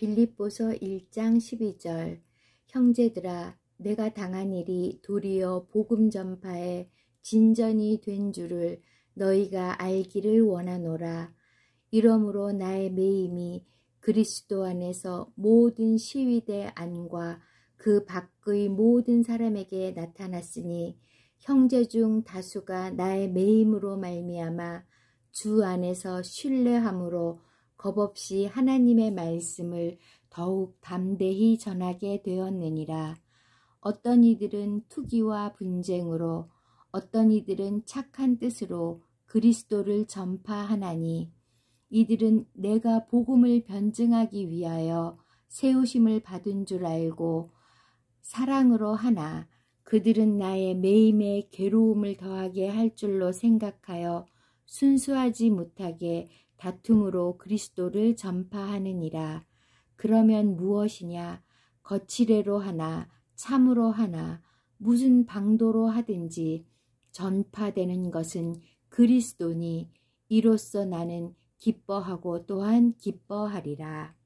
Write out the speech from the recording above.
빌립보서 1장 12절 형제들아 내가 당한 일이 도리어 복음 전파에 진전이 된 줄을 너희가 알기를 원하노라. 이러므로 나의 매임이 그리스도 안에서 모든 시위대 안과 그 밖의 모든 사람에게 나타났으니 형제 중 다수가 나의 매임으로 말미암아 주 안에서 신뢰함으로 겁없이 하나님의 말씀을 더욱 담대히 전하게 되었느니라. 어떤 이들은 투기와 분쟁으로 어떤 이들은 착한 뜻으로 그리스도를 전파하나니 이들은 내가 복음을 변증하기 위하여 세우심을 받은 줄 알고 사랑으로 하나 그들은 나의 매임에 괴로움을 더하게 할 줄로 생각하여 순수하지 못하게 다툼으로 그리스도를 전파하느니라. 그러면 무엇이냐? 거칠애로 하나, 참으로 하나, 무슨 방도로 하든지 전파되는 것은 그리스도니 이로써 나는 기뻐하고 또한 기뻐하리라.